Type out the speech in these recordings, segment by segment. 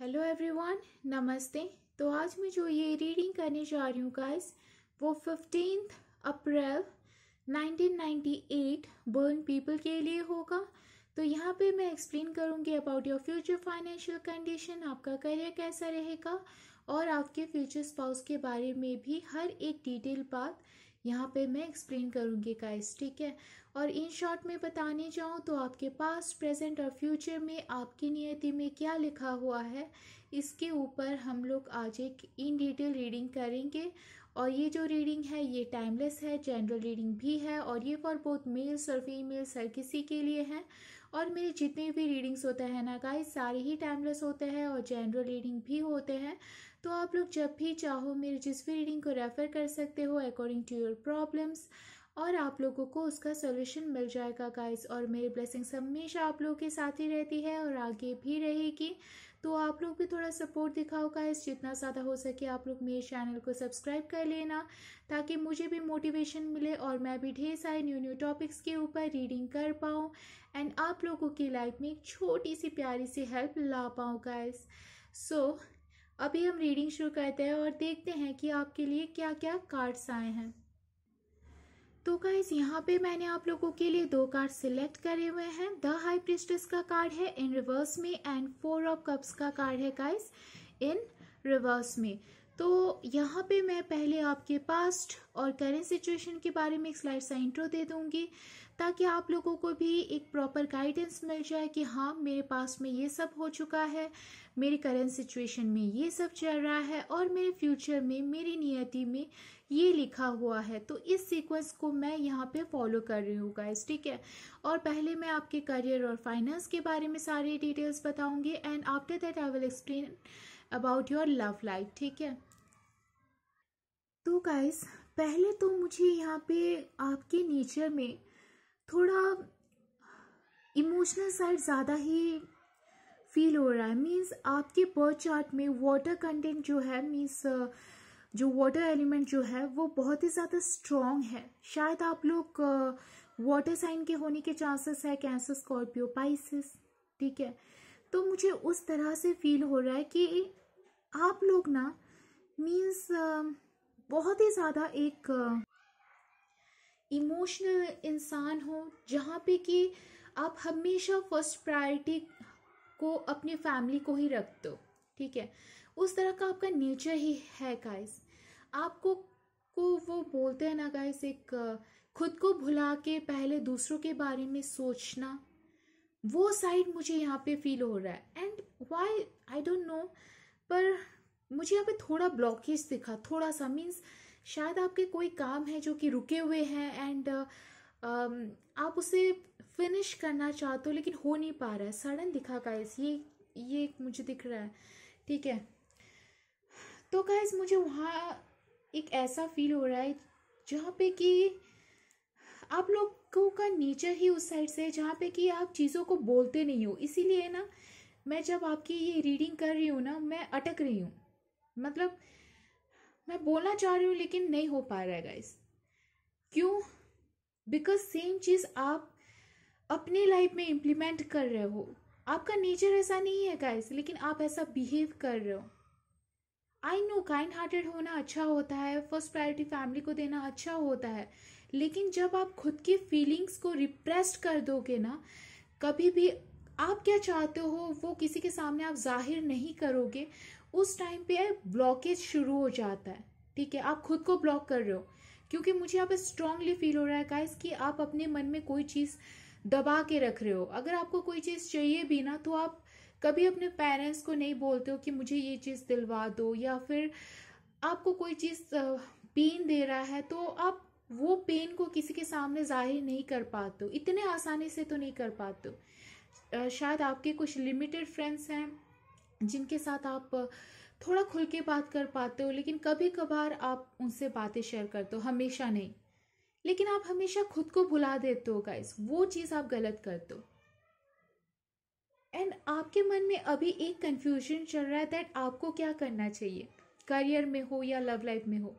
Hello everyone नमस्ते तो आज मैं जो ये रीडिंग करने जा रही हूँ गाइस वो फिफ्टीन अप्रैल 1998 बर्न पीपल के लिए होगा तो यहाँ पे मैं एक्सप्लेन करूँगी about your future financial condition आपका करियर कैसा रहेगा और आपके फ्यूचर स्पाउस के बारे में भी हर एक डिटेल बात यहाँ पे मैं एक्सप्लेन करूँगी गाइस ठीक है और इन शॉर्ट में बताने जाऊँ तो आपके पास प्रेजेंट और फ्यूचर में आपकी नियति में क्या लिखा हुआ है इसके ऊपर हम लोग आज एक इन डिटेल रीडिंग करेंगे और ये जो रीडिंग है ये टाइमलेस है जनरल रीडिंग भी है और ये फॉर बोथ मेल्स और फीमेल्स हर किसी के लिए है और मेरे जितने भी रीडिंग्स होते हैं ना गाइस सारे ही टाइमलेस होते हैं और जनरल रीडिंग भी होते हैं तो आप लोग जब भी चाहो मेरे जिस भी रीडिंग को रेफ़र कर सकते हो अकॉर्डिंग टू योर प्रॉब्लम्स और आप लोगों को उसका सोल्यूशन मिल जाएगा गाइस और मेरी ब्लेसिंग्स हमेशा आप लोगों के साथ ही रहती है और आगे भी रहेगी तो आप लोग भी थोड़ा सपोर्ट दिखाओ गाइस जितना ज़्यादा हो सके आप लोग मेरे चैनल को सब्सक्राइब कर लेना ताकि मुझे भी मोटिवेशन मिले और मैं भी ढेर सारे न्यू न्यू टॉपिक्स के ऊपर रीडिंग कर पाऊँ एंड आप लोगों की लाइफ में एक छोटी सी प्यारी सी हेल्प ला पाऊँ गाइस सो so, अभी हम रीडिंग शुरू करते हैं और देखते हैं कि आपके लिए क्या क्या कार्ड्स आए हैं तो गाइज यहाँ पे मैंने आप लोगों के लिए दो कार्ड सिलेक्ट करे हुए हैं द हाई प्रिस्टेस का कार्ड है इन रिवर्स में एंड फोर ऑफ कप्स का कार्ड है गाइज इन रिवर्स में तो यहाँ पे मैं पहले आपके पास्ट और करेंट सिचुएशन के बारे में एक स्लाइड सा इंट्रो दे दूंगी ताकि आप लोगों को भी एक प्रॉपर गाइडेंस मिल जाए कि हाँ मेरे पास में ये सब हो चुका है मेरी करेंट सिचुएशन में ये सब चल रहा है और मेरे फ्यूचर में मेरी नियति में ये लिखा हुआ है तो इस सीक्वेंस को मैं यहाँ पे फॉलो कर रही हूँ गाइस ठीक है और पहले मैं आपके करियर और फाइनेंस के बारे में सारी डिटेल्स बताऊँगी and after that I will explain about your love life ठीक है तो गाइस पहले तो मुझे यहाँ पे आपके नेचर में थोड़ा इमोशनल साइड ज़्यादा ही फील हो रहा है मीन्स आपके बर्थ चार्ट में वाटर कंटेंट जो है मीन्स uh, जो वाटर एलिमेंट जो है वो बहुत ही ज़्यादा स्ट्रॉन्ग है शायद आप लोग वाटर uh, साइन के होने के चांसेस है कैंसर स्कॉर्पियो पाइसिस ठीक है तो मुझे उस तरह से फील हो रहा है कि आप लोग ना मीन्स uh, बहुत ही ज़्यादा एक इमोशनल इंसान हो जहाँ पे कि आप हमेशा फर्स्ट प्रायोरिटी को अपने फैमिली को ही रख दो ठीक है उस तरह का आपका नेचर ही है गाइस आपको को वो बोलते हैं ना गाइस एक खुद को भुला के पहले दूसरों के बारे में सोचना वो साइड मुझे यहाँ पे फील हो रहा है and why I don't know पर मुझे यहाँ पे थोड़ा ब्लॉकेज दिखा थोड़ा सा मीन्स शायद आपके कोई काम है जो कि रुके हुए हैं एंड आप उसे फिनिश करना चाहते हो लेकिन हो नहीं पा रहा है सडन दिखा गाइस ये ये मुझे दिख रहा है ठीक है तो गाइस मुझे वहाँ एक ऐसा फील हो रहा है जहाँ पे कि आप लोगों का नेचर ही उस साइड से है जहाँ पे कि आप चीज़ों को बोलते नहीं हो इसीलिए ना मैं जब आपकी ये रीडिंग कर रही हूँ ना मैं अटक रही हूँ मतलब मैं बोलना चाह रही हूँ लेकिन नहीं हो पा रहा है गाइस क्यों बिकॉज सेम चीज़ आप अपने लाइफ में इम्प्लीमेंट कर रहे हो आपका नेचर ऐसा नहीं है गाइस लेकिन आप ऐसा बिहेव कर रहे हो आई नो काइंड हार्टेड होना अच्छा होता है फर्स्ट प्रायोरिटी फैमिली को देना अच्छा होता है लेकिन जब आप खुद की फीलिंग्स को रिप्रेस्ड कर दोगे ना कभी भी आप क्या चाहते हो वो किसी के सामने आप जाहिर नहीं करोगे उस टाइम पे ब्लॉकेज शुरू हो जाता है ठीक है आप खुद को ब्लॉक कर रहे हो क्योंकि मुझे यहाँ पे स्ट्रांगली फील हो रहा है गाइस कि आप अपने मन में कोई चीज़ दबा के रख रहे हो अगर आपको कोई चीज़ चाहिए भी ना तो आप कभी अपने पेरेंट्स को नहीं बोलते हो कि मुझे ये चीज़ दिलवा दो या फिर आपको कोई चीज़ पेन दे रहा है तो आप वो पेन को किसी के सामने जाहिर नहीं कर पाते इतने आसानी से तो नहीं कर पाते शायद आपके कुछ लिमिटेड फ्रेंड्स हैं जिनके साथ आप थोड़ा खुल के बात कर पाते हो लेकिन कभी कभार आप उनसे बातें शेयर करते हो हमेशा नहीं लेकिन आप हमेशा खुद को भुला देते हो गाइस वो चीज़ आप गलत करते हो एंड आपके मन में अभी एक कन्फ्यूजन चल रहा है दैट आपको क्या करना चाहिए करियर में हो या लव लाइफ में हो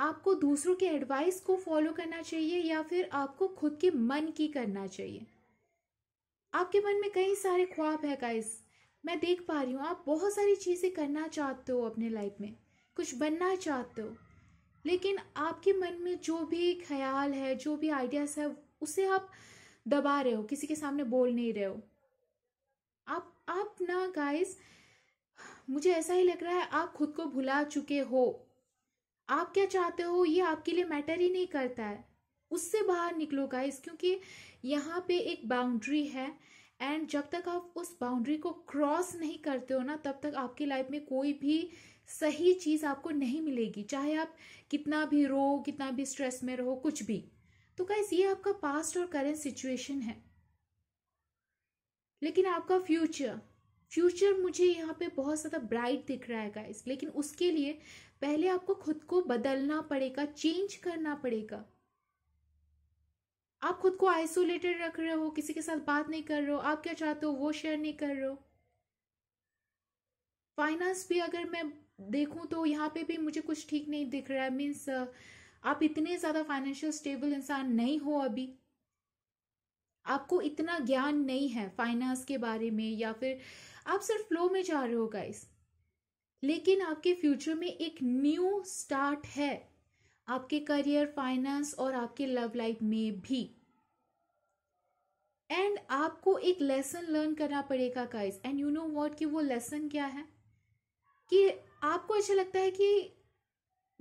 आपको दूसरों के एडवाइस को फॉलो करना चाहिए या फिर आपको खुद के मन की करना चाहिए आपके मन में कई सारे ख्वाब है गाइस मैं देख पा रही हूँ आप बहुत सारी चीज़ें करना चाहते हो अपने लाइफ में कुछ बनना चाहते हो लेकिन आपके मन में जो भी ख्याल है जो भी आइडियाज़ है उसे आप दबा रहे हो किसी के सामने बोल नहीं रहे हो आप आप ना गाइस मुझे ऐसा ही लग रहा है आप खुद को भुला चुके हो आप क्या चाहते हो ये आपके लिए मैटर ही नहीं करता है उससे बाहर निकलो गाइस क्योंकि यहाँ पे एक बाउंड्री है एंड जब तक आप उस बाउंड्री को क्रॉस नहीं करते हो ना तब तक आपकी लाइफ में कोई भी सही चीज़ आपको नहीं मिलेगी चाहे आप कितना भी रो कितना भी स्ट्रेस में रहो कुछ भी तो गाइज ये आपका पास्ट और करेंट सिचुएशन है लेकिन आपका फ्यूचर फ्यूचर मुझे यहाँ पे बहुत ज़्यादा ब्राइट दिख रहा है गाइस लेकिन उसके लिए पहले आपको खुद को बदलना पड़ेगा चेंज करना पड़ेगा आप खुद को आइसोलेटेड रख रहे हो किसी के साथ बात नहीं कर रहे हो आप क्या चाहते हो वो शेयर नहीं कर रहे हो फाइनेंस भी अगर मैं देखूं तो यहाँ पे भी मुझे कुछ ठीक नहीं दिख रहा है मीन्स uh, आप इतने ज़्यादा फाइनेंशियल स्टेबल इंसान नहीं हो अभी आपको इतना ज्ञान नहीं है फाइनेंस के बारे में या फिर आप सिर्फ फ्लो में जा रहे हो गाइस लेकिन आपके फ्यूचर में एक न्यू स्टार्ट है आपके करियर फाइनेंस और आपके लव लाइफ में भी एंड आपको एक लेसन लर्न करना पड़ेगा guys and you know what कि वो लेसन क्या है कि आपको अच्छा लगता है कि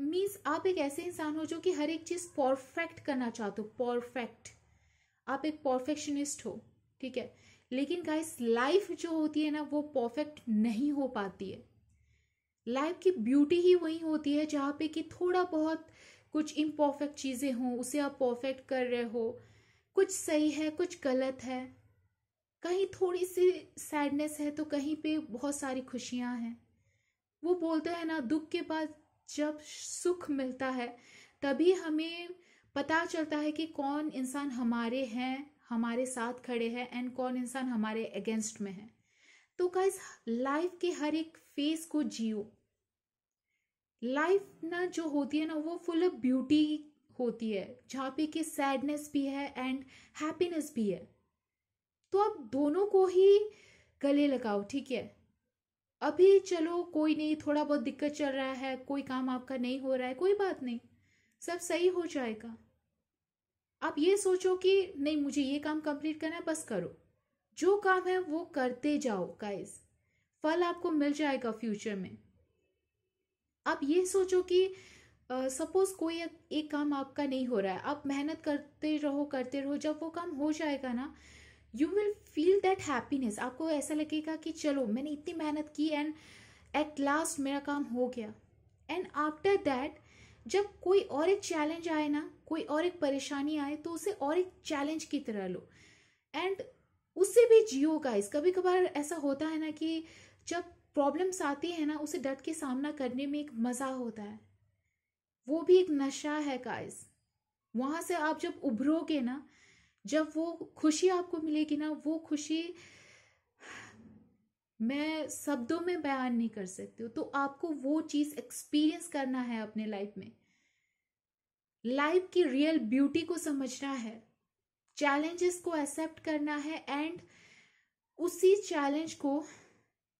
मीन्स आप एक ऐसे इंसान हो जो कि हर एक चीज़ परफेक्ट करना चाहते हो परफेक्ट आप एक परफेक्शनिस्ट हो ठीक है लेकिन गाइस लाइफ जो होती है ना वो परफेक्ट नहीं हो पाती है लाइफ की ब्यूटी ही वही होती है जहाँ पे कि थोड़ा बहुत कुछ इम्परफेक्ट चीज़ें हों उसे आप परफेक्ट कर रहे हो कुछ सही है कुछ गलत है कहीं थोड़ी सी सैडनेस है तो कहीं पे बहुत सारी खुशियाँ हैं वो बोलते हैं ना दुख के बाद जब सुख मिलता है तभी हमें पता चलता है कि कौन इंसान हमारे हैं हमारे साथ खड़े हैं एंड कौन इंसान हमारे अगेंस्ट में है तो गाइज लाइफ के हर एक फेज को जियो लाइफ ना जो होती है ना वो फुल ऑफ ब्यूटी होती है जहाँ पे कि सैडनेस भी है एंड हैप्पीनेस भी है तो आप दोनों को ही गले लगाओ ठीक है अभी चलो कोई नहीं थोड़ा बहुत दिक्कत चल रहा है कोई काम आपका नहीं हो रहा है कोई बात नहीं सब सही हो जाएगा आप ये सोचो कि नहीं मुझे ये काम कंप्लीट करना है बस करो जो काम है वो करते जाओ गाइस फल आपको मिल जाएगा फ्यूचर में आप ये सोचो कि सपोज uh, कोई एक, काम आपका नहीं हो रहा है आप मेहनत करते रहो करते रहो जब वो काम हो जाएगा ना you will feel that happiness आपको ऐसा लगेगा कि चलो मैंने इतनी मेहनत की एंड एट लास्ट मेरा काम हो गया एंड आफ्टर दैट जब कोई और एक चैलेंज आए ना कोई और एक परेशानी आए तो उसे और एक चैलेंज की तरह लो एंड उससे भी जियो गाइस कभी कभार ऐसा होता है ना कि जब प्रॉब्लम्स आती है ना उसे डट के सामना करने में एक मज़ा होता है वो भी एक नशा है गाइस वहाँ से आप जब उभरोगे ना जब वो खुशी आपको मिलेगी ना वो खुशी मैं शब्दों में बयान नहीं कर सकती हूँ तो आपको वो चीज़ एक्सपीरियंस करना है अपने लाइफ में लाइफ की रियल ब्यूटी को समझना है चैलेंजेस को एक्सेप्ट करना है एंड उसी चैलेंज को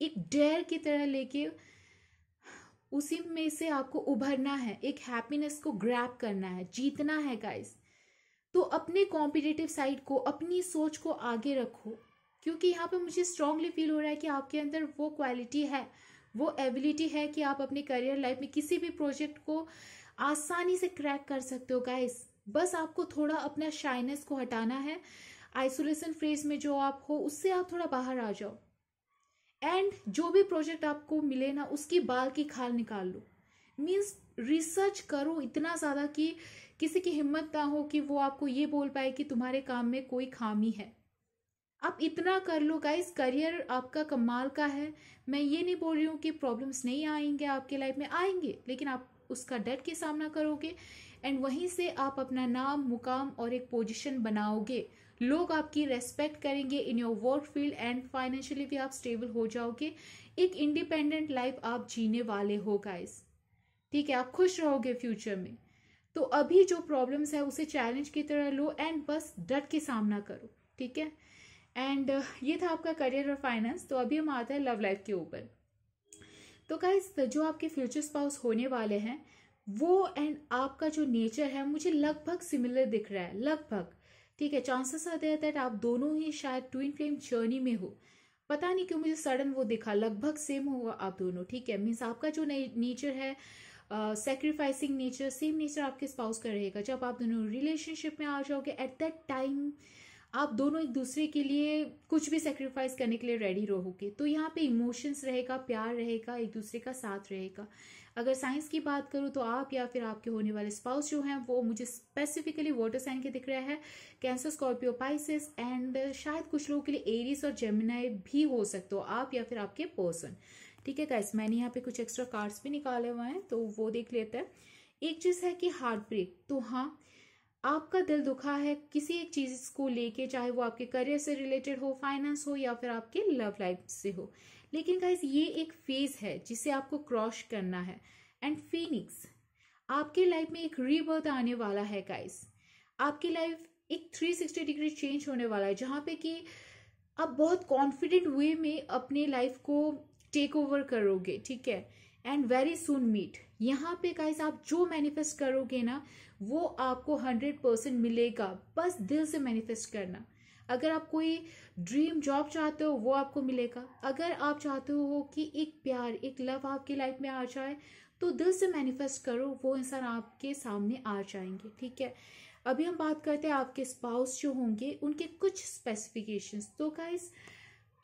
एक डेयर की तरह लेके उसी में से आपको उभरना है एक हैप्पीनेस को ग्रैप करना है जीतना है गाइस तो अपने कॉम्पिटिटिव साइड को अपनी सोच को आगे रखो क्योंकि यहाँ पे मुझे स्ट्रांगली फील हो रहा है कि आपके अंदर वो क्वालिटी है वो एबिलिटी है कि आप अपने करियर लाइफ में किसी भी प्रोजेक्ट को आसानी से क्रैक कर सकते हो गाइस बस आपको थोड़ा अपना शाइनेस को हटाना है आइसोलेशन फेज में जो आप हो उससे आप थोड़ा बाहर आ जाओ एंड जो भी प्रोजेक्ट आपको मिले ना उसकी बाल की खाल निकाल लो मीन्स रिसर्च करो इतना ज़्यादा कि किसी की हिम्मत ना हो कि वो आपको ये बोल पाए कि तुम्हारे काम में कोई खामी है आप इतना कर लो गाइस करियर आपका कमाल का है मैं ये नहीं बोल रही हूँ कि प्रॉब्लम्स नहीं आएंगे आपके लाइफ में आएंगे लेकिन आप उसका डट के सामना करोगे एंड वहीं से आप अपना नाम मुकाम और एक पोजीशन बनाओगे लोग आपकी रेस्पेक्ट करेंगे in your work field and financially भी आप स्टेबल हो जाओगे एक इंडिपेंडेंट लाइफ आप जीने वाले हो गाइस ठीक है आप खुश रहोगे फ्यूचर में तो अभी जो प्रॉब्लम्स है उसे चैलेंज की तरह लो एंड बस डट के सामना करो ठीक है एंड uh, ये था आपका करियर और फाइनेंस तो अभी हम आते हैं लव लाइफ के ऊपर तो गाइज जो आपके फ्यूचर स्पाउस होने वाले हैं वो एंड आपका जो नेचर है मुझे लगभग सिमिलर दिख रहा है लगभग ठीक है चांसेस आते देयर दैट आप दोनों ही शायद ट्विन फ्लेम जर्नी में हो पता नहीं क्यों मुझे सडन वो दिखा लगभग सेम होगा आप दोनों ठीक है मीन्स आपका जो नेचर है सेक्रीफाइसिंग नेचर सेम नेचर आपके स्पाउस का रहेगा जब आप दोनों रिलेशनशिप में आ जाओगे एट दैट टाइम आप दोनों एक दूसरे के लिए कुछ भी सेक्रीफाइस करने के लिए रेडी रहोगे तो यहाँ पे इमोशंस रहेगा प्यार रहेगा एक दूसरे का साथ रहेगा अगर साइंस की बात करूँ तो आप या फिर आपके होने वाले स्पाउस जो हैं वो मुझे स्पेसिफिकली वाटर साइन के दिख रहा है कैंसर स्कॉर्पियो पाइसिस एंड शायद कुछ लोगों के लिए एरिस और जेमिनाई भी हो सकते हो आप या फिर आपके पर्सन ठीक है गाइस मैंने यहाँ पे कुछ एक्स्ट्रा कार्ड्स भी निकाले हुए हैं तो वो देख लेते हैं एक चीज़ है कि हार्ट ब्रेक तो हाँ आपका दिल दुखा है किसी एक चीज को लेके चाहे वो आपके करियर से रिलेटेड हो फाइनेंस हो या फिर आपके लव लाइफ से हो लेकिन गाइज ये एक फेज है जिसे आपको क्रॉश करना है एंड फीनिक्स आपके लाइफ में एक रीबर्थ आने वाला है गाइज आपकी लाइफ एक 360 डिग्री चेंज होने वाला है जहाँ पे कि आप बहुत कॉन्फिडेंट वे में अपने लाइफ को टेक ओवर करोगे ठीक है एंड वेरी सुन मीट यहाँ पे का आप जो मैनिफेस्ट करोगे ना वो आपको हंड्रेड परसेंट मिलेगा बस दिल से मैनिफेस्ट करना अगर आप कोई ड्रीम जॉब चाहते हो वो आपको मिलेगा अगर आप चाहते हो कि एक प्यार एक लव आपकी लाइफ में आ जाए तो दिल से मैनिफेस्ट करो वो इंसान आपके सामने आ जाएंगे ठीक है अभी हम बात करते हैं आपके स्पाउस जो होंगे उनके कुछ स्पेसिफिकेशंस तो गाइज़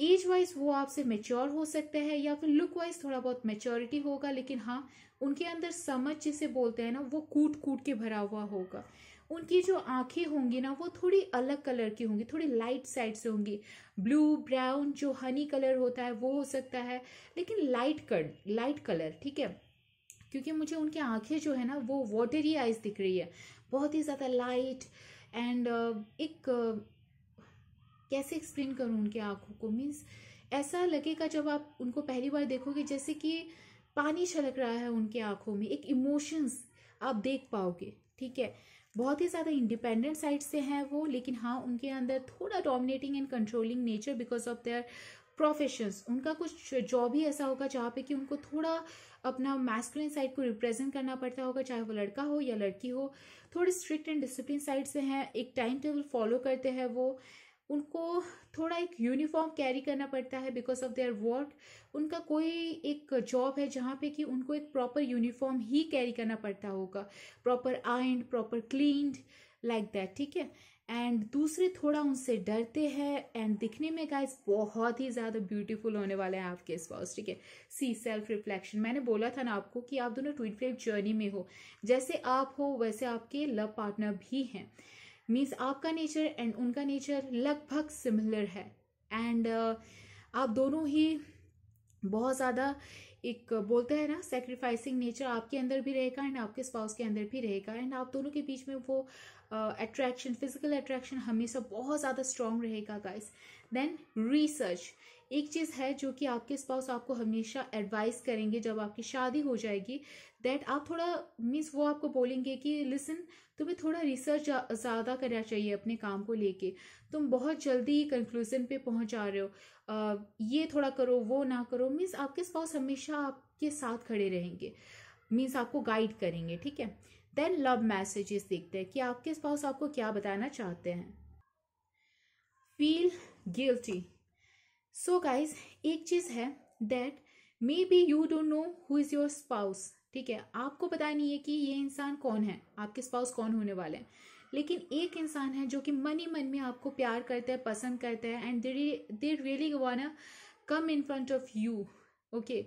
एज वाइज वो आपसे मेच्योर हो सकते हैं या फिर लुक वाइज थोड़ा बहुत मेच्योरिटी होगा लेकिन हाँ उनके अंदर समझ जिसे बोलते हैं ना वो कूट कूट के भरा हुआ होगा उनकी जो आंखें होंगी ना वो थोड़ी अलग कलर की होंगी थोड़ी लाइट साइड से होंगी ब्लू ब्राउन जो हनी कलर होता है वो हो सकता है लेकिन लाइट कलर लाइट कलर ठीक है क्योंकि मुझे उनकी आंखें जो है ना वो वाटरी आइज दिख रही है बहुत ही ज़्यादा लाइट एंड एक कैसे एक्सप्लेन करूँ उनके आँखों को मीन्स ऐसा लगेगा जब आप उनको पहली बार देखोगे जैसे कि पानी छलक रहा है उनके आँखों में एक इमोशंस आप देख पाओगे ठीक है बहुत ही ज़्यादा इंडिपेंडेंट साइड से हैं वो लेकिन हाँ उनके अंदर थोड़ा dominating and controlling nature because of their professions उनका कुछ जॉब ही ऐसा होगा जहाँ पे कि उनको थोड़ा अपना मैस्कुलिन साइड को रिप्रेजेंट करना पड़ता होगा चाहे वो लड़का हो या लड़की हो थोड़े स्ट्रिक्ट एंड डिसिप्लिन साइड से हैं एक टाइम टेबल फॉलो करते हैं वो उनको थोड़ा एक यूनिफॉर्म कैरी करना पड़ता है बिकॉज ऑफ देयर वर्क उनका कोई एक जॉब है जहाँ पे कि उनको एक प्रॉपर यूनिफॉर्म ही कैरी करना पड़ता होगा proper ironed proper cleaned like that ठीक है एंड दूसरे थोड़ा उनसे डरते हैं एंड दिखने में गाइस बहुत ही ज़्यादा ब्यूटीफुल होने वाले हैं आपके इस पास ठीक है सी सेल्फ रिफ्लेक्शन मैंने बोला था ना आपको कि आप दोनों ट्विन फ्लेम जर्नी में हो जैसे आप हो वैसे आपके लव पार्टनर भी हैं मीन्स आपका नेचर एंड उनका नेचर लगभग सिमिलर है एंड uh, आप दोनों ही बहुत ज़्यादा एक बोलते हैं ना सेक्रीफाइसिंग नेचर आपके अंदर भी रहेगा एंड आपके स्पाउस के अंदर भी रहेगा एंड आप दोनों के बीच में वो अट्रैक्शन फिजिकल अट्रैक्शन हमेशा बहुत ज़्यादा स्ट्रांग रहेगा गाइस देन रिसर्च एक चीज़ है जो कि आपके स्पाउस आपको हमेशा एडवाइस करेंगे जब आपकी शादी हो जाएगी दैट आप थोड़ा मीन्स वो आपको बोलेंगे कि लिसन तुम्हें थोड़ा रिसर्च ज़्यादा करना चाहिए अपने काम को लेके तुम बहुत जल्दी कंक्लूजन पे पहुंच जा रहे हो आ, ये थोड़ा करो वो ना करो मीन्स आपके स्पाउस हमेशा आपके साथ खड़े रहेंगे मीन्स आपको गाइड करेंगे ठीक है देन लव मैसेजेस देखते हैं कि आपके स्पाउस आपको क्या बताना चाहते हैं फील गिल्टी सो गाइज एक चीज़ है that maybe you don't know who is your spouse ठीक है आपको पता नहीं है कि ये इंसान कौन है आपके स्पाउस कौन होने वाले हैं लेकिन एक इंसान है जो कि मन ही मन में आपको प्यार करता है पसंद करता है and they really wanna come in front of you okay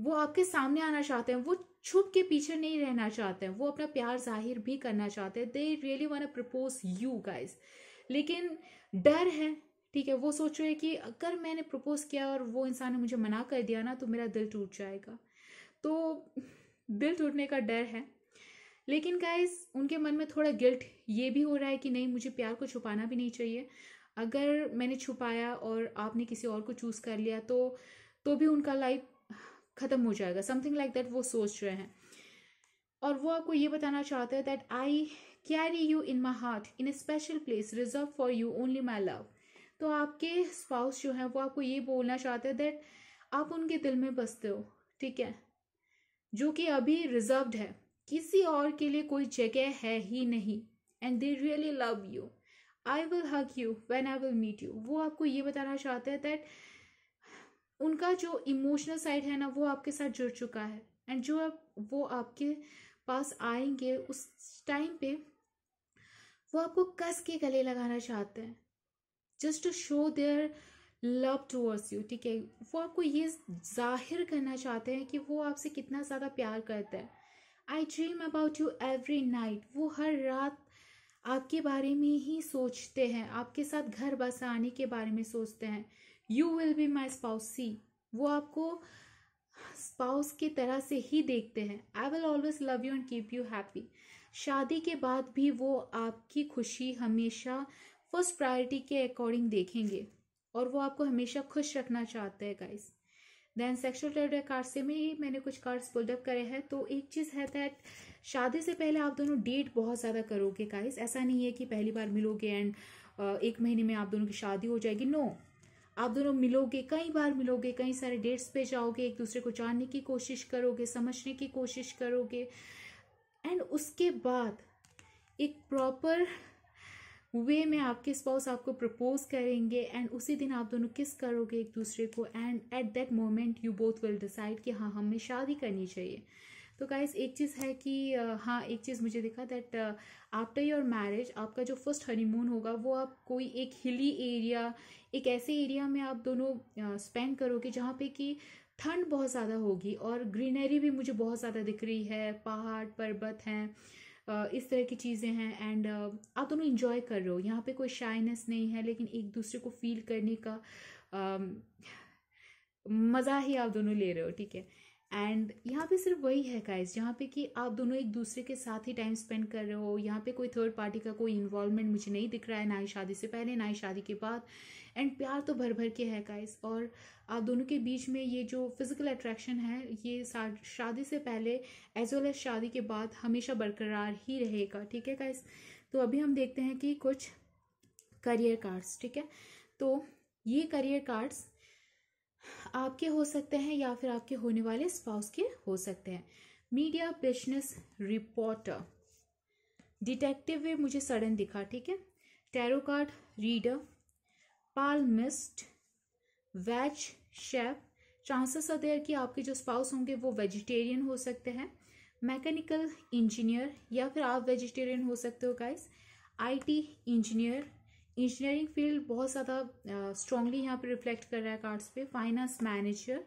वो आपके सामने आना चाहते हैं वो छुप के पीछे नहीं रहना चाहते हैं वो अपना प्यार जाहिर भी करना चाहते हैं they really wanna propose you guys लेकिन डर है ठीक है वो सोच रहे हैं कि अगर मैंने प्रपोज किया और वो इंसान ने मुझे मना कर दिया ना तो मेरा दिल टूट जाएगा तो दिल टूटने का डर है लेकिन गाइस उनके मन में थोड़ा गिल्ट ये भी हो रहा है कि नहीं मुझे प्यार को छुपाना भी नहीं चाहिए अगर मैंने छुपाया और आपने किसी और को चूज़ कर लिया तो तो भी उनका लाइफ ख़त्म हो जाएगा समथिंग लाइक दैट वो सोच रहे हैं और वो आपको ये बताना चाहते हैं that I carry you in my heart in a special place reserve for you only my love तो आपके स्पाउस जो है वो आपको ये बोलना चाहते हैं दैट आप उनके दिल में बसते हो ठीक है जो कि अभी रिजर्व्ड है किसी और के लिए कोई जगह है ही नहीं and they really love you I will hug you when I will meet you वो आपको ये बताना चाहते हैं दैट उनका जो इमोशनल साइड है ना वो आपके साथ जुड़ चुका है एंड जो आप वो आपके पास आएंगे उस टाइम पे वो आपको कस के गले लगाना चाहते हैं just to show their love towards you ठीक है वो आपको ये जाहिर करना चाहते हैं कि वो आपसे कितना ज़्यादा प्यार करता है I dream about you every night वो हर रात आपके बारे में ही सोचते हैं आपके साथ घर बसाने आने के बारे में सोचते हैं you will be my spouse सी वो आपको स्पाउस की तरह से ही देखते हैं I will always love you and keep you happy शादी के बाद भी वो आपकी खुशी हमेशा फर्स्ट प्रायोरिटी के अकॉर्डिंग देखेंगे और वो आपको हमेशा खुश रखना चाहते हैं guys then sexual territorial card से में मैंने कुछ कार्ड्स पुलडअप करे हैं तो एक चीज़ है दैट शादी से पहले आप दोनों डेट बहुत ज़्यादा करोगे गाइस ऐसा नहीं है कि पहली बार मिलोगे एंड एक महीने में आप दोनों की शादी हो जाएगी नो no. आप दोनों मिलोगे कई बार मिलोगे कई सारे डेट्स पे जाओगे एक दूसरे को जानने की कोशिश करोगे समझने की कोशिश करोगे एंड उसके बाद एक प्रॉपर वे में आपके स्पाउस आपको प्रपोज करेंगे एंड उसी दिन आप दोनों किस करोगे एक दूसरे को and at that moment you both will decide कि हाँ हमें शादी करनी चाहिए तो गाइज एक चीज़ है कि हाँ एक चीज़ मुझे दिखा दैट आफ्टर योर मैरिज आपका जो फर्स्ट हनीमून होगा वो आप कोई एक हिली एरिया एक ऐसे एरिया में आप दोनों स्पेंड करोगे जहाँ पे कि ठंड बहुत ज़्यादा होगी और ग्रीनरी भी मुझे बहुत ज़्यादा दिख रही है पहाड़ पर्वत हैं इस तरह की चीज़ें हैं एंड आप दोनों इन्जॉय कर रहे हो यहाँ पे कोई शाइनेस नहीं है लेकिन एक दूसरे को फील करने का मज़ा ही आप दोनों ले रहे हो ठीक है एंड यहाँ पे सिर्फ वही है गाइस यहाँ पे कि आप दोनों एक दूसरे के साथ ही टाइम स्पेंड कर रहे हो यहाँ पे कोई थर्ड पार्टी का कोई इन्वॉल्वमेंट मुझे नहीं दिख रहा है ना ही शादी से पहले ना ही शादी के बाद एंड प्यार तो भर भर के है गाइस और आप दोनों के बीच में ये जो फिज़िकल अट्रैक्शन है ये शादी से पहले एज वेल एज शादी के बाद हमेशा बरकरार ही रहेगा ठीक है गाइस तो अभी हम देखते हैं कि कुछ करियर कार्ड्स ठीक है तो ये करियर कार्ड्स आपके हो सकते हैं या फिर आपके होने वाले स्पाउस के हो सकते हैं मीडिया बिजनेस रिपोर्टर डिटेक्टिव वे मुझे सडन दिखा ठीक है tarot card reader palmist veg chef chances are there कि आपके जो स्पाउस होंगे वो वेजिटेरियन हो सकते हैं मैकेनिकल इंजीनियर या फिर आप वेजिटेरियन हो सकते हो guys IT engineer engineering field बहुत ज़्यादा स्ट्रांगली यहाँ पे रिफ्लेक्ट कर रहा है कार्ड्स पे finance manager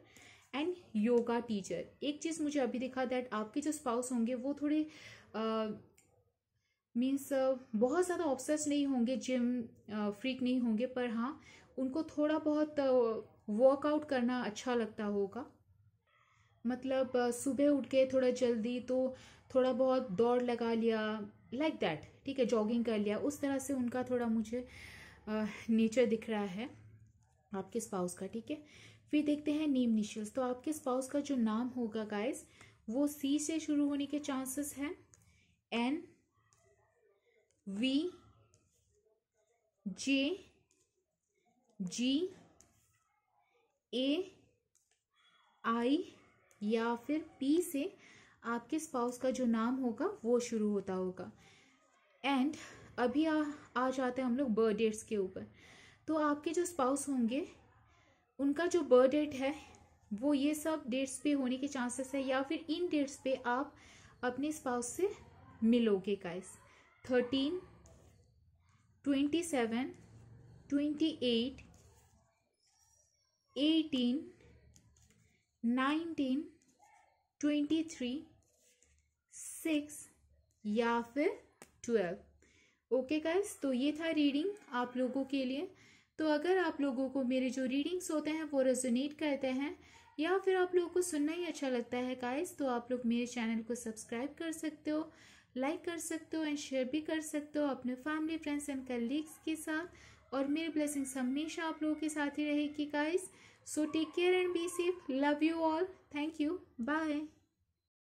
and yoga teacher एक चीज़ मुझे अभी दिखा दैट आपके जो स्पाउस होंगे वो थोड़े uh, मीन्स uh, बहुत ज़्यादा ऑब्सेस नहीं होंगे जिम फ्रीक uh, नहीं होंगे पर हाँ उनको थोड़ा बहुत वर्कआउट uh, करना अच्छा लगता होगा मतलब सुबह उठ के थोड़ा जल्दी तो थोड़ा बहुत दौड़ लगा लिया लाइक दैट ठीक है जॉगिंग कर लिया उस तरह से उनका थोड़ा मुझे नेचर दिख रहा है आपके स्पाउस का ठीक है फिर देखते हैं नेम निशल्स तो आपके स्पाउस का जो नाम होगा गाइस वो सी से शुरू होने के चांसेस हैं एन V जे जी ए आई या फिर पी से आपके स्पाउस का जो नाम होगा वो शुरू होता होगा एंड अभी आ, आ जाते हैं हम लोग बर्थ डेट्स के ऊपर तो आपके जो स्पाउस होंगे उनका जो बर्थ डेट है वो ये सब डेट्स पे होने के चांसेस है या फिर इन डेट्स पे आप अपने स्पाउस से मिलोगे काइस thirteen twenty seven twenty eight eighteen nineteen twenty three six या फिर ट्वेल्व ओके गाइस तो ये था रीडिंग आप लोगों के लिए तो अगर आप लोगों को मेरे जो रीडिंग्स होते हैं वो रेजोनेट करते हैं या फिर आप लोगों को सुनना ही अच्छा लगता है गाइस तो आप लोग मेरे चैनल को सब्सक्राइब कर सकते हो लाइक कर सकते हो एंड शेयर भी कर सकते हो अपने फैमिली फ्रेंड्स एंड कलीग्स के साथ और मेरी ब्लेसिंग्स हमेशा आप लोगों के साथ ही रहेगी guys so take care and be safe love you all thank you bye